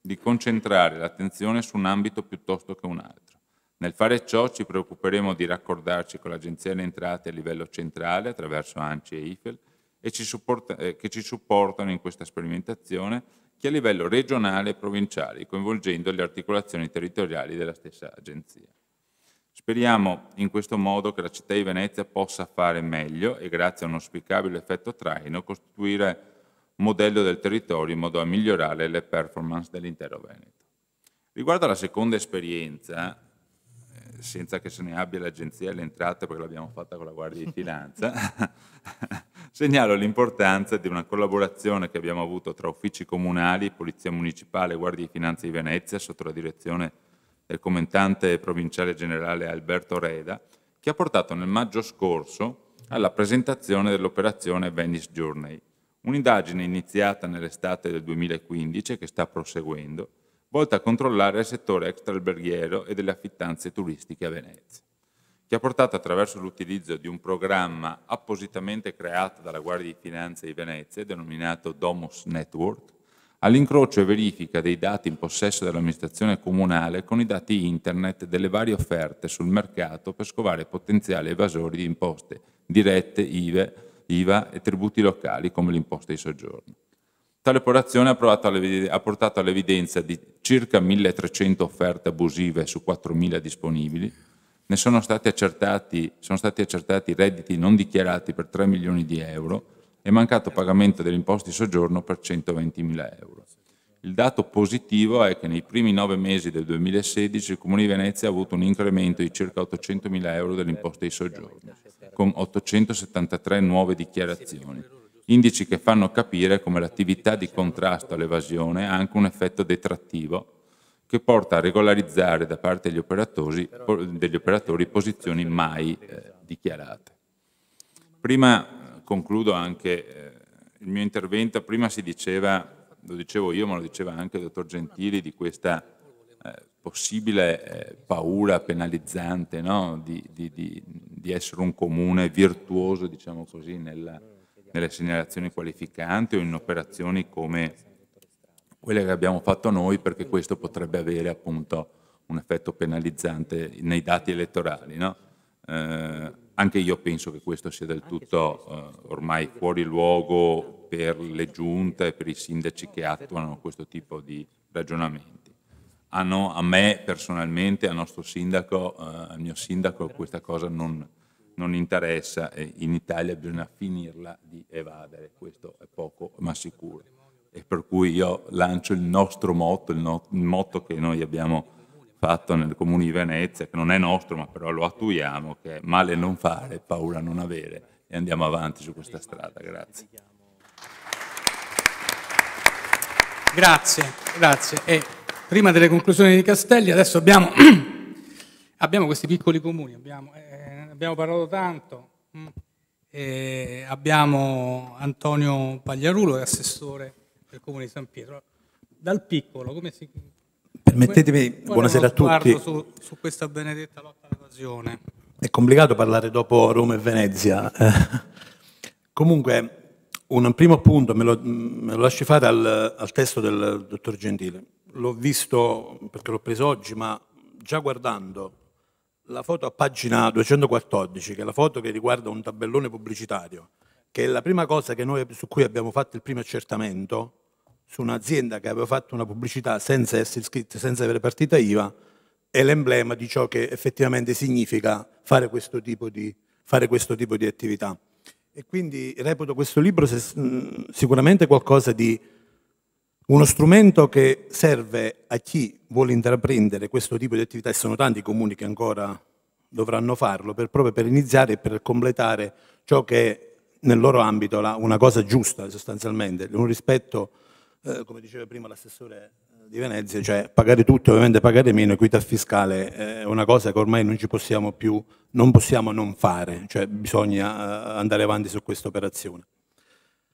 di concentrare l'attenzione su un ambito piuttosto che un altro. Nel fare ciò ci preoccuperemo di raccordarci con l'Agenzia delle Entrate a livello centrale attraverso ANCI e IFEL e ci eh, che ci supportano in questa sperimentazione che a livello regionale e provinciale, coinvolgendo le articolazioni territoriali della stessa Agenzia. Speriamo in questo modo che la città di Venezia possa fare meglio e grazie a un auspicabile effetto traino costituire modello del territorio in modo da migliorare le performance dell'intero Veneto. Riguardo alla seconda esperienza, eh, senza che se ne abbia l'agenzia alle entrate perché l'abbiamo fatta con la Guardia di Finanza, segnalo l'importanza di una collaborazione che abbiamo avuto tra uffici comunali, Polizia Municipale e Guardia di Finanza di Venezia sotto la direzione del comandante provinciale generale Alberto Reda, che ha portato nel maggio scorso alla presentazione dell'operazione Venice Journey, un'indagine iniziata nell'estate del 2015 che sta proseguendo, volta a controllare il settore extraalberghiero e delle affittanze turistiche a Venezia, che ha portato attraverso l'utilizzo di un programma appositamente creato dalla Guardia di Finanza di Venezia, denominato Domus Network, all'incrocio e verifica dei dati in possesso dell'amministrazione comunale con i dati internet delle varie offerte sul mercato per scovare potenziali evasori di imposte dirette, IVA e tributi locali come l'imposta di soggiorno. Tale operazione ha portato all'evidenza di circa 1.300 offerte abusive su 4.000 disponibili, ne sono stati accertati, sono stati accertati redditi non dichiarati per 3 milioni di euro, e mancato pagamento dell'imposta di soggiorno per 120.000 euro. Il dato positivo è che nei primi nove mesi del 2016 il Comune di Venezia ha avuto un incremento di circa 800.000 euro dell'imposta di soggiorno, con 873 nuove dichiarazioni, indici che fanno capire come l'attività di contrasto all'evasione ha anche un effetto detrattivo che porta a regolarizzare da parte degli operatori, degli operatori posizioni mai eh, dichiarate. Prima concludo anche eh, il mio intervento. Prima si diceva, lo dicevo io, ma lo diceva anche il dottor Gentili, di questa eh, possibile eh, paura penalizzante no? di, di, di, di, essere un comune virtuoso, diciamo così, nella, nelle segnalazioni qualificanti o in operazioni come quelle che abbiamo fatto noi, perché questo potrebbe avere appunto un effetto penalizzante nei dati elettorali. No? Eh, anche io penso che questo sia del tutto eh, ormai fuori luogo per le giunte e per i sindaci che attuano questo tipo di ragionamenti. Hanno, ah, a me personalmente, al nostro sindaco, eh, al mio sindaco, questa cosa non, non interessa e in Italia bisogna finirla di evadere, questo è poco ma sicuro. E per cui io lancio il nostro motto, il, no, il motto che noi abbiamo fatto nel comune di Venezia, che non è nostro ma però lo attuiamo, che è male non fare, paura non avere e andiamo avanti su questa strada. Grazie. Grazie, grazie. E prima delle conclusioni di Castelli, adesso abbiamo, abbiamo questi piccoli comuni, abbiamo, eh, abbiamo parlato tanto, eh, abbiamo Antonio Pagliarulo, assessore del comune di San Pietro. Dal piccolo, come si Permettetemi, buonasera a tutti. Su, su questa benedetta lotta all'evasione. È complicato parlare dopo Roma e Venezia. Eh. Comunque, un primo appunto me lo, me lo lasci fare al, al testo del dottor Gentile. L'ho visto perché l'ho preso oggi, ma già guardando la foto a pagina 214, che è la foto che riguarda un tabellone pubblicitario, che è la prima cosa noi, su cui abbiamo fatto il primo accertamento, su un'azienda che aveva fatto una pubblicità senza essere iscritta, senza avere partita IVA, è l'emblema di ciò che effettivamente significa fare questo tipo di, questo tipo di attività. E quindi reputo questo libro mm, sicuramente qualcosa di uno strumento che serve a chi vuole intraprendere questo tipo di attività, e sono tanti i comuni che ancora dovranno farlo, per, proprio per iniziare e per completare ciò che è nel loro ambito la, una cosa giusta sostanzialmente, un rispetto eh, come diceva prima l'assessore eh, di Venezia, cioè pagare tutto, ovviamente pagare meno, equità fiscale è una cosa che ormai non ci possiamo più, non possiamo non fare, cioè bisogna eh, andare avanti su questa operazione.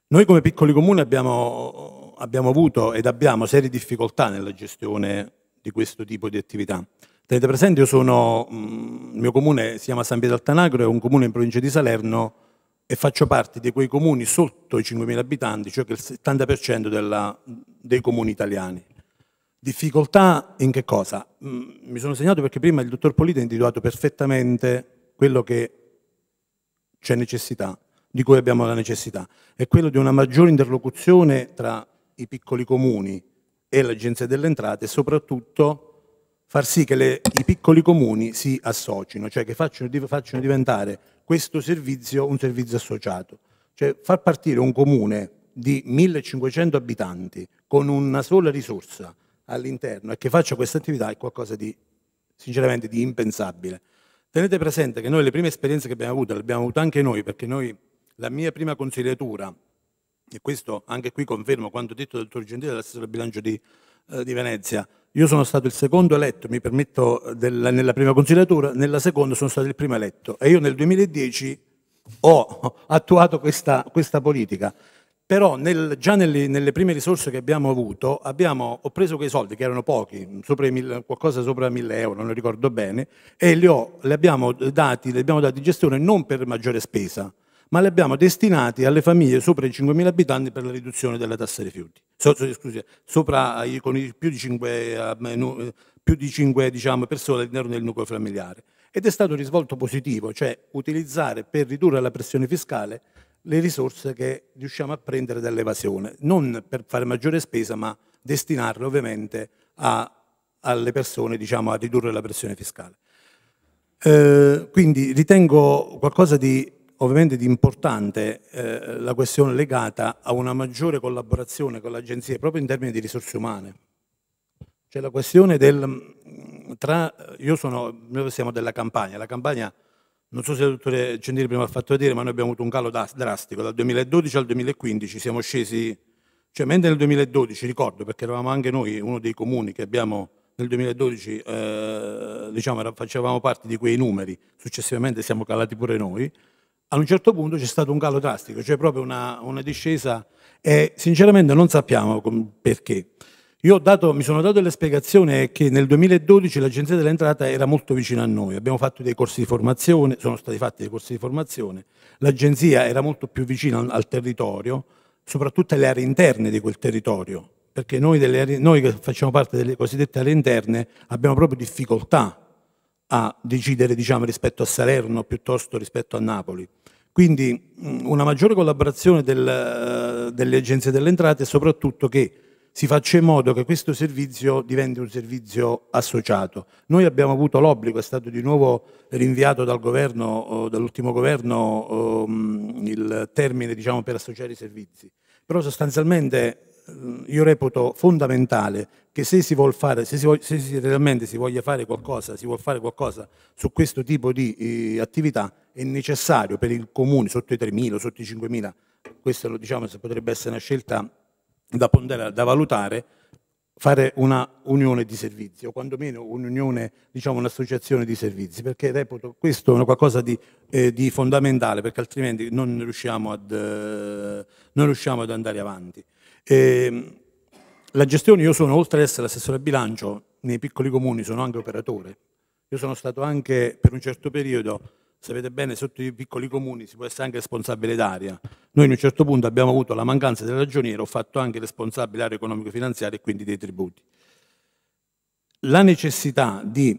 Noi come piccoli comuni abbiamo, abbiamo avuto ed abbiamo serie difficoltà nella gestione di questo tipo di attività. Tenete presente, sono, mm, il mio comune si chiama San Pietro Altanagro, è un comune in provincia di Salerno e faccio parte di quei comuni sotto i 5.000 abitanti, cioè che il 70% della, dei comuni italiani. Difficoltà in che cosa? Mm, mi sono segnato perché prima il dottor Polito ha individuato perfettamente quello che c'è necessità, di cui abbiamo la necessità, è quello di una maggiore interlocuzione tra i piccoli comuni e l'Agenzia delle Entrate e soprattutto far sì che le, i piccoli comuni si associino, cioè che facciano, facciano diventare questo servizio un servizio associato. Cioè far partire un comune di 1500 abitanti con una sola risorsa all'interno e che faccia questa attività è qualcosa di sinceramente di impensabile. Tenete presente che noi le prime esperienze che abbiamo avuto le abbiamo avute anche noi perché noi la mia prima consigliatura e questo anche qui confermo quanto detto dal dottor Gentile dell'assessore del bilancio di, eh, di Venezia, io sono stato il secondo eletto, mi permetto, della, nella prima consigliatura, nella seconda sono stato il primo eletto e io nel 2010 ho attuato questa, questa politica. Però nel, già nelle, nelle, prime risorse che abbiamo avuto, abbiamo, ho preso quei soldi, che erano pochi, sopra mille, qualcosa sopra 1000 euro, non ricordo bene, e li, ho, li, abbiamo dati, li abbiamo dati in gestione non per maggiore spesa, ma li abbiamo destinati alle famiglie sopra i 5.000 abitanti per la riduzione della tassa rifiuti. So, scusi, sopra i, con i, più di 5, eh, eh, eh, più di 5 diciamo, persone all'interno del nucleo familiare. Ed è stato un risvolto positivo, cioè utilizzare per ridurre la pressione fiscale le risorse che riusciamo a prendere dall'evasione, non per fare maggiore spesa, ma destinarle ovviamente a, alle persone diciamo, a ridurre la pressione fiscale. Eh, quindi ritengo qualcosa di ovviamente di importante eh, la questione legata a una maggiore collaborazione con l'agenzia proprio in termini di risorse umane. Cioè la questione del... Mm, tra, io sono, noi siamo della campagna, la campagna non so se il dottore Gentile prima ha fatto vedere, ma noi abbiamo avuto un calo da, drastico, dal 2012 al 2015 siamo scesi, cioè mentre nel 2012, ricordo perché eravamo anche noi uno dei comuni che abbiamo nel 2012 eh, diciamo, facevamo parte di quei numeri, successivamente siamo calati pure noi, ad un certo punto c'è stato un calo drastico, cioè proprio una, una discesa e sinceramente non sappiamo perché. Io dato, mi sono dato delle spiegazioni che nel 2012 l'Agenzia dell'Entrata era molto vicina a noi, abbiamo fatto dei corsi di formazione, sono stati fatti dei corsi di formazione, l'Agenzia era molto più vicina al territorio, soprattutto alle aree interne di quel territorio, perché noi, aree, noi che facciamo parte delle cosiddette aree interne abbiamo proprio difficoltà a decidere diciamo, rispetto a Salerno piuttosto rispetto a Napoli. Quindi mm, una maggiore collaborazione del, eh, delle agenzie delle entrate e soprattutto che si faccia in modo che questo servizio diventi un servizio associato. Noi abbiamo avuto l'obbligo, è stato di nuovo rinviato dal governo, dall'ultimo governo ehm, il termine diciamo, per associare i servizi, però sostanzialmente mm, io reputo fondamentale che se si vuole fare, se, si vuole, se si realmente si voglia fare qualcosa, si vuole fare qualcosa su questo tipo di eh, attività, è necessario per il comune sotto i 3.000, sotto i 5.000, questa lo diciamo, potrebbe essere una scelta da pondere, da valutare, fare una unione di servizi o quantomeno un'unione, diciamo un'associazione di servizi, perché reputo questo è qualcosa di, eh, di, fondamentale, perché altrimenti non riusciamo ad, eh, non riusciamo ad andare avanti. E, ehm, la gestione, io sono oltre ad essere assessore bilancio, nei piccoli comuni sono anche operatore. Io sono stato anche per un certo periodo, sapete bene, sotto i piccoli comuni si può essere anche responsabile d'aria. Noi in un certo punto abbiamo avuto la mancanza del ragioniero, ho fatto anche responsabile area economico-finanziaria e quindi dei tributi. La necessità di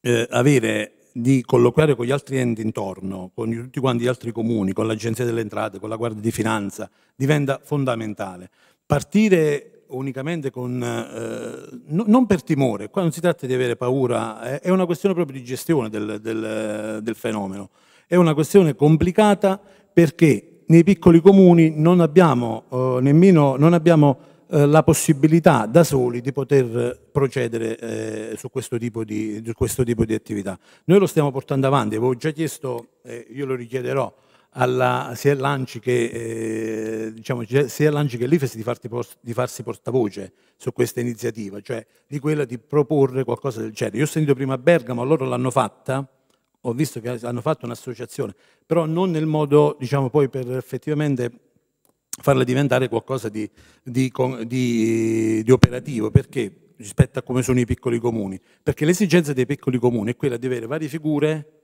eh, avere di colloquiare con gli altri enti intorno, con tutti quanti gli altri comuni, con l'Agenzia delle Entrate, con la Guardia di Finanza, diventa fondamentale. Partire unicamente con, eh, no, non per timore, qua non si tratta di avere paura, è una questione proprio di gestione del, del, del fenomeno, è una questione complicata perché nei piccoli comuni non abbiamo eh, nemmeno non abbiamo, eh, la possibilità da soli di poter procedere eh, su questo, di, su, questo tipo di, attività. Noi lo stiamo portando avanti, avevo già chiesto, io lo richiederò, alla, sia all'ANCI che, eh, diciamo, cioè, che all'IFES di, post, di, farsi portavoce su questa iniziativa, cioè di quella di proporre qualcosa del genere. Io ho sentito prima Bergamo, loro l'hanno fatta, ho visto che hanno fatto un'associazione, però non nel modo, diciamo, poi per effettivamente farla diventare qualcosa di, di, di, di operativo, perché rispetto a come sono i piccoli comuni, perché l'esigenza dei piccoli comuni è quella di avere varie figure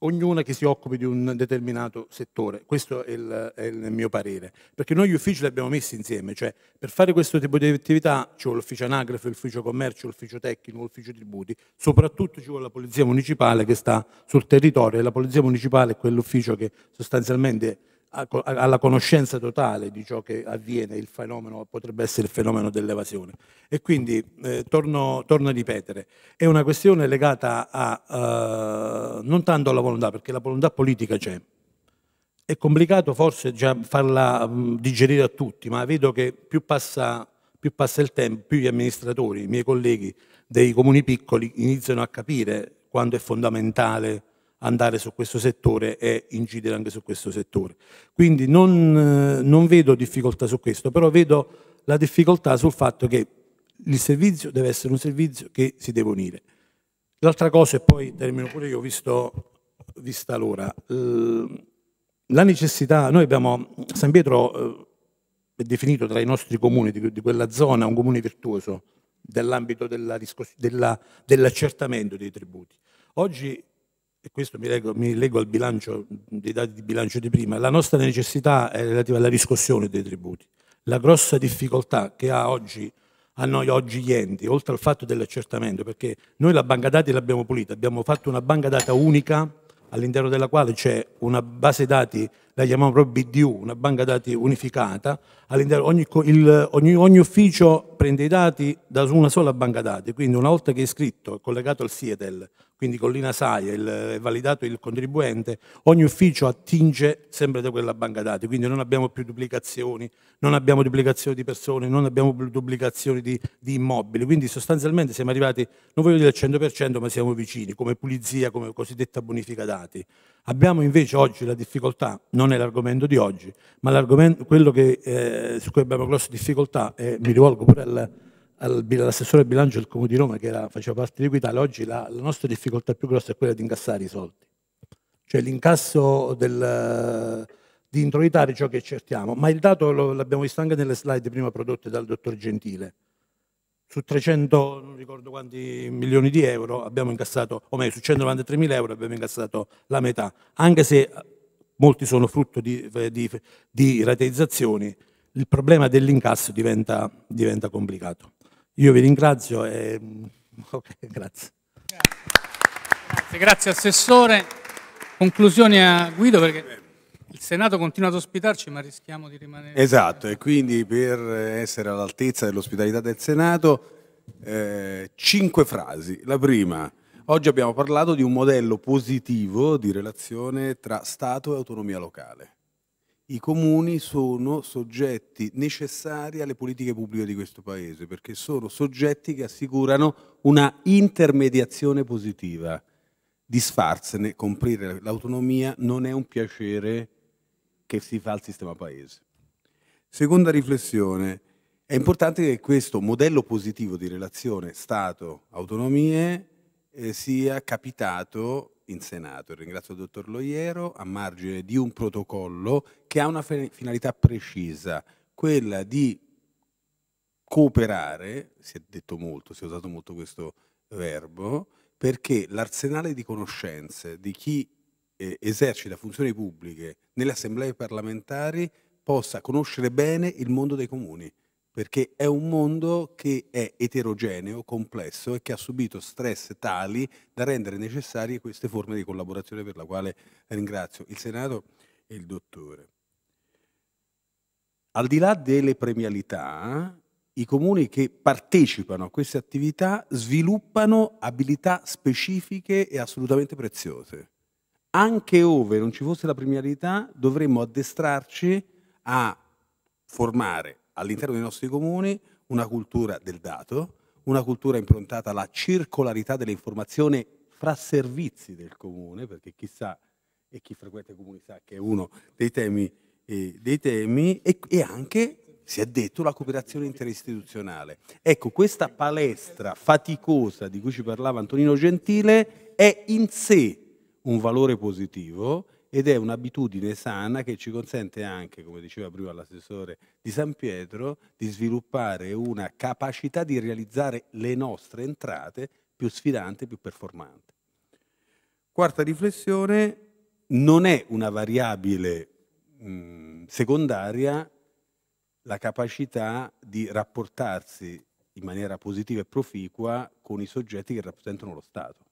ognuna che si occupi di un determinato settore. Questo è il, è il, mio parere. Perché noi gli uffici li abbiamo messi insieme, cioè per fare questo tipo di attività c'è l'ufficio anagrafo, l'ufficio commercio, l'ufficio tecnico, l'ufficio tributi, soprattutto ci vuole la polizia municipale che sta sul territorio e la polizia municipale è quell'ufficio che sostanzialmente alla conoscenza totale di ciò che avviene, il fenomeno, potrebbe essere il fenomeno dell'evasione. E quindi, eh, torno, torno, a ripetere, è una questione legata a, eh, non tanto alla volontà, perché la volontà politica c'è. È complicato forse già farla mh, mm, digerire a tutti, ma vedo che più passa, più passa il tempo, più gli amministratori, i miei colleghi dei comuni piccoli iniziano a capire quanto è fondamentale andare su questo settore e incidere anche su questo settore. Quindi non, eh, non vedo difficoltà su questo, però vedo la difficoltà sul fatto che il servizio deve essere un servizio che si deve unire. L'altra cosa, e poi termino pure io, visto, vista l'ora, la necessità, noi abbiamo, San Pietro eh, è definito tra i nostri comuni di, di quella zona un comune virtuoso, nell'ambito dell'accertamento della, dell dei tributi. Oggi e questo mi leggo, mi leggo al bilancio, dei dati di bilancio di prima, la nostra necessità è relativa alla riscossione dei tributi. La grossa difficoltà che ha oggi, a noi oggi gli enti, oltre al fatto dell'accertamento, perché noi la banca dati l'abbiamo pulita, abbiamo fatto una banca data unica all'interno della quale c'è una base dati, la chiamiamo proprio BDU, una banca dati unificata, ogni, il, ogni, ogni, ufficio prende i dati da una sola banca dati, quindi una volta che è iscritto, collegato al SIETEL, quindi collina saia, il, è validato il contribuente, ogni ufficio attinge sempre da quella banca dati, quindi non abbiamo più duplicazioni, non abbiamo duplicazioni di persone, non abbiamo più duplicazioni di, di immobili, quindi sostanzialmente siamo arrivati, non voglio dire al 100%, ma siamo vicini, come pulizia, come cosiddetta bonifica dati. Abbiamo invece oggi la difficoltà, non è l'argomento di oggi, ma quello che, eh, su cui abbiamo grosse difficoltà, e mi rivolgo pure al all'assessore al bilancio del Comune di Roma, che era, faceva parte di Equitale, oggi la, la, nostra difficoltà più grossa è quella di incassare i soldi. Cioè l'incasso del, di introitare ciò che cerchiamo. Ma il dato l'abbiamo visto anche nelle slide prima prodotte dal dottor Gentile. Su 300, non ricordo quanti milioni di euro, abbiamo incassato, o meglio, su 193 mila euro abbiamo incassato la metà, anche se molti sono frutto di, di, di rateizzazioni, il problema dell'incasso diventa, diventa complicato. Io vi ringrazio e mm, okay, grazie. grazie. Grazie Assessore. Conclusione a Guido perché il Senato continua ad ospitarci ma rischiamo di rimanere... Esatto e quindi per essere all'altezza dell'ospitalità del Senato eh, cinque frasi. La prima, oggi abbiamo parlato di un modello positivo di relazione tra Stato e autonomia locale i comuni sono soggetti necessari alle politiche pubbliche di questo Paese, perché sono soggetti che assicurano una intermediazione positiva. Disfarsene, comprire l'autonomia, non è un piacere che si fa al sistema Paese. Seconda riflessione, è importante che questo modello positivo di relazione Stato-autonomie eh, sia capitato in Senato. Ringrazio il dottor Loiero a margine di un protocollo che ha una finalità precisa, quella di cooperare, si è detto molto, si è usato molto questo verbo, perché l'arsenale di conoscenze di chi eh, esercita funzioni pubbliche nelle assemblee parlamentari possa conoscere bene il mondo dei comuni perché è un mondo che è eterogeneo, complesso e che ha subito stress tali da rendere necessarie queste forme di collaborazione per la quale ringrazio il Senato e il Dottore. Al di là delle premialità, i comuni che partecipano a queste attività sviluppano abilità specifiche e assolutamente preziose. Anche ove non ci fosse la premialità, dovremmo addestrarci a formare all'interno dei nostri comuni una cultura del dato, una cultura improntata alla circolarità dell'informazione fra servizi del comune, perché chissà e chi frequenta i comuni sa che è uno dei temi, eh, dei temi e, e anche si è detto la cooperazione interistituzionale. Ecco, questa palestra faticosa di cui ci parlava Antonino Gentile è in sé un valore positivo ed è un'abitudine sana che ci consente anche, come diceva prima l'assessore di San Pietro, di sviluppare una capacità di realizzare le nostre entrate più sfidante, più performante. Quarta riflessione, non è una variabile mh, secondaria la capacità di rapportarsi in maniera positiva e proficua con i soggetti che rappresentano lo Stato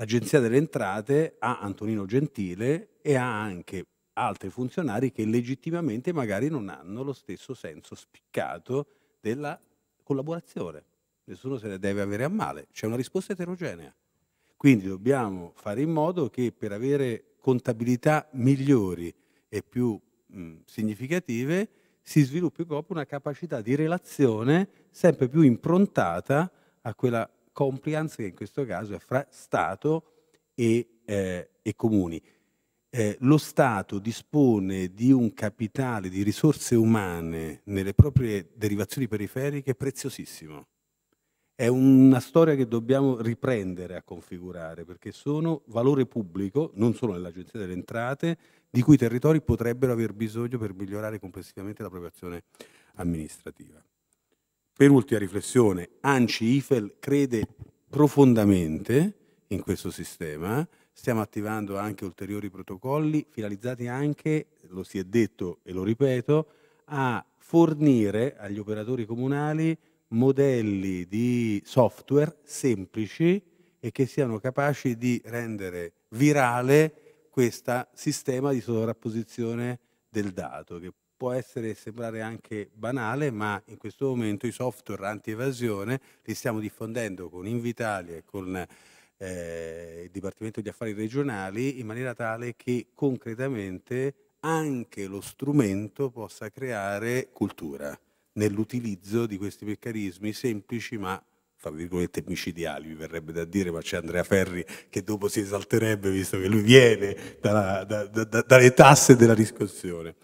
l'Agenzia delle Entrate ha Antonino Gentile e ha anche altri funzionari che legittimamente magari non hanno lo stesso senso spiccato della collaborazione. Nessuno se ne deve avere a male, c'è una risposta eterogenea. Quindi dobbiamo fare in modo che per avere contabilità migliori e più mh, significative si sviluppi proprio una capacità di relazione sempre più improntata a quella compliance, che in questo caso è fra Stato e, eh, e comuni. Eh, lo Stato dispone di un capitale di risorse umane nelle proprie derivazioni periferiche preziosissimo. È una storia che dobbiamo riprendere a configurare perché sono valore pubblico, non solo nell'Agenzia delle Entrate, di cui i territori potrebbero aver bisogno per migliorare complessivamente la propria azione amministrativa. Per ultima riflessione, ANCI-IFEL crede profondamente in questo sistema, stiamo attivando anche ulteriori protocolli finalizzati anche, lo si è detto e lo ripeto, a fornire agli operatori comunali modelli di software semplici e che siano capaci di rendere virale questo sistema di sovrapposizione del dato, che può essere, sembrare anche banale, ma in questo momento i software anti-evasione li stiamo diffondendo con Invitalia e con eh, il Dipartimento di Affari Regionali in maniera tale che concretamente anche lo strumento possa creare cultura nell'utilizzo di questi meccanismi semplici ma fra virgolette micidiali, mi verrebbe da dire, ma c'è Andrea Ferri che dopo si esalterebbe visto che lui viene dalla, da, da, da, dalle tasse della riscossione.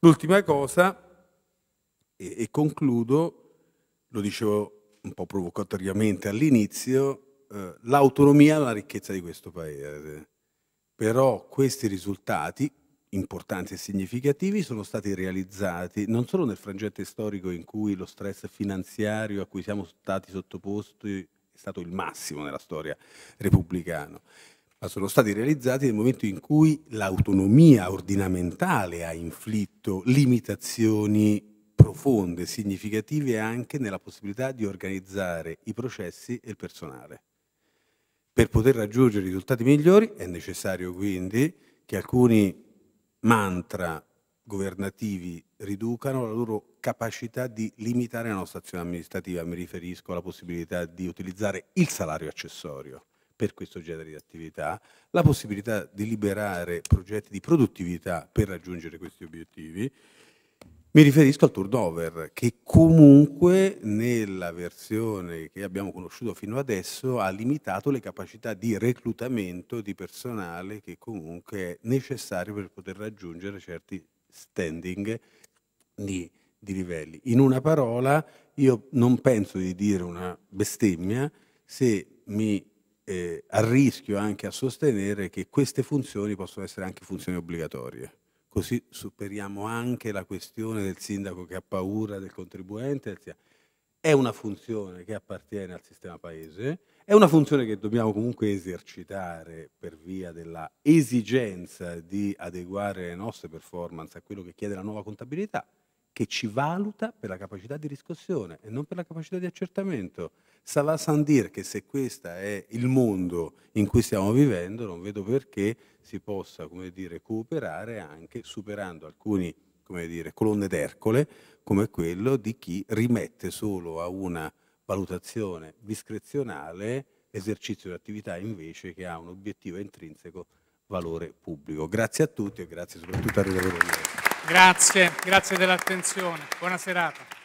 L'ultima cosa, e, e concludo, lo dicevo un po' provocatoriamente all'inizio, eh, l'autonomia è la ricchezza di questo Paese. Però questi risultati, importanti e significativi sono stati realizzati non solo nel frangente storico in cui lo stress finanziario a cui siamo stati sottoposti è stato il massimo nella storia repubblicana, ma ah, sono stati realizzati nel momento in cui l'autonomia ordinamentale ha inflitto limitazioni profonde, significative anche nella possibilità di organizzare i processi e il personale. Per poter raggiungere risultati migliori è necessario quindi che alcuni mantra governativi riducano la loro capacità di limitare la nostra azione amministrativa. Mi riferisco alla possibilità di utilizzare il salario accessorio per questo genere di attività, la possibilità di liberare progetti di produttività per raggiungere questi obiettivi. Mi riferisco al turnover, che comunque nella versione che abbiamo conosciuto fino adesso ha limitato le capacità di reclutamento di personale che comunque è necessario per poter raggiungere certi standing di, di livelli. In una parola, io non penso di dire una bestemmia se mi eh, a rischio anche a sostenere che queste funzioni possono essere anche funzioni obbligatorie. Così superiamo anche la questione del sindaco che ha paura del contribuente. È una funzione che appartiene al sistema paese, è una funzione che dobbiamo comunque esercitare per via della esigenza di adeguare le nostre performance a quello che chiede la nuova contabilità, che ci valuta per la capacità di riscossione e non per la capacità di accertamento Sarà san dire che se questo è il mondo in cui stiamo vivendo, non vedo perché si possa, come dire, cooperare anche superando alcune come dire, colonne d'Ercole, come quello di chi rimette solo a una valutazione discrezionale esercizio di attività invece che ha un obiettivo intrinseco valore pubblico. Grazie a tutti e grazie soprattutto a Rita Grazie, grazie dell'attenzione. Buona serata.